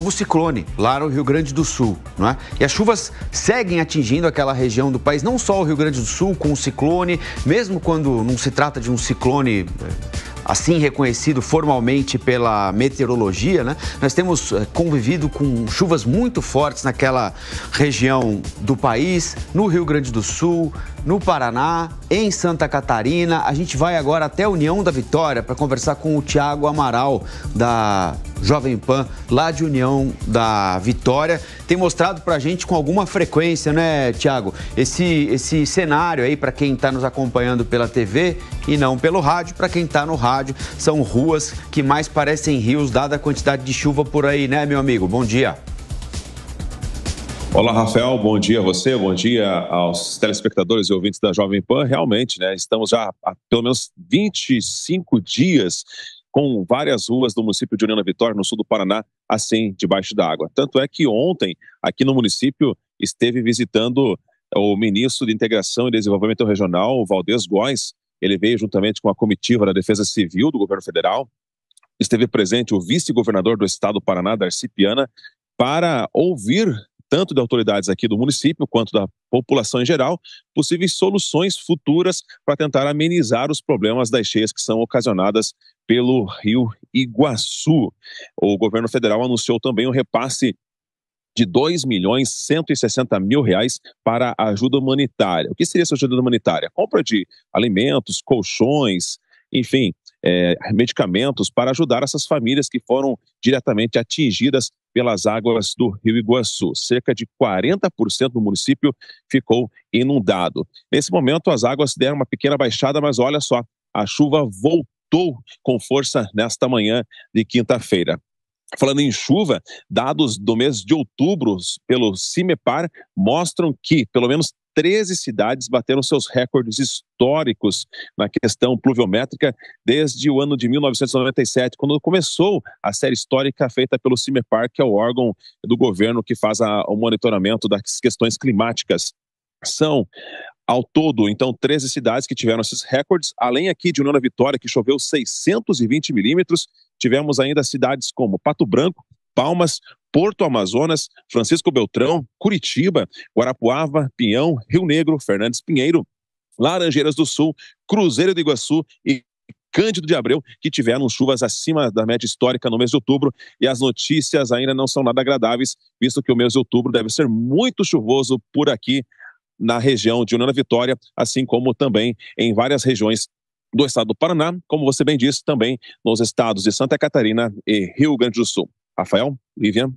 novo ciclone lá no Rio Grande do Sul, não é? E as chuvas seguem atingindo aquela região do país, não só o Rio Grande do Sul com o ciclone, mesmo quando não se trata de um ciclone eh, assim reconhecido formalmente pela meteorologia, né? Nós temos eh, convivido com chuvas muito fortes naquela região do país, no Rio Grande do Sul, no Paraná, em Santa Catarina. A gente vai agora até a União da Vitória para conversar com o Tiago Amaral da Jovem Pan, lá de União da Vitória, tem mostrado para a gente com alguma frequência, né, Tiago? Esse, esse cenário aí para quem está nos acompanhando pela TV e não pelo rádio. Para quem está no rádio, são ruas que mais parecem rios, dada a quantidade de chuva por aí, né, meu amigo? Bom dia. Olá, Rafael. Bom dia a você, bom dia aos telespectadores e ouvintes da Jovem Pan. Realmente, né? Estamos já há pelo menos 25 dias com várias ruas do município de União da Vitória, no sul do Paraná, assim, debaixo da água. Tanto é que ontem, aqui no município, esteve visitando eh, o ministro de Integração e Desenvolvimento Regional, Valdez Góes. Ele veio juntamente com a comitiva da Defesa Civil do governo federal. Esteve presente o vice-governador do estado do Paraná, Darcy Piana, para ouvir tanto de autoridades aqui do município quanto da população em geral, possíveis soluções futuras para tentar amenizar os problemas das cheias que são ocasionadas pelo rio Iguaçu. O governo federal anunciou também o um repasse de 2 milhões 160 mil reais para ajuda humanitária. O que seria essa ajuda humanitária? Compra de alimentos, colchões, enfim, é, medicamentos para ajudar essas famílias que foram diretamente atingidas pelas águas do Rio Iguaçu. Cerca de 40% do município ficou inundado. Nesse momento, as águas deram uma pequena baixada, mas olha só, a chuva voltou com força nesta manhã de quinta-feira. Falando em chuva, dados do mês de outubro pelo CIMEPAR mostram que pelo menos 13 cidades bateram seus recordes históricos na questão pluviométrica desde o ano de 1997, quando começou a série histórica feita pelo CIMEPAR, que é o órgão do governo que faz a, o monitoramento das questões climáticas. São ao todo, então, 13 cidades que tiveram esses recordes, além aqui de União da Vitória, que choveu 620 milímetros, tivemos ainda cidades como Pato Branco, Palmas, Porto Amazonas, Francisco Beltrão, Curitiba, Guarapuava, Pinhão, Rio Negro, Fernandes Pinheiro, Laranjeiras do Sul, Cruzeiro do Iguaçu e Cândido de Abreu, que tiveram chuvas acima da média histórica no mês de outubro. E as notícias ainda não são nada agradáveis, visto que o mês de outubro deve ser muito chuvoso por aqui na região de União da Vitória, assim como também em várias regiões do estado do Paraná, como você bem disse, também nos estados de Santa Catarina e Rio Grande do Sul. Rafael, Lívia.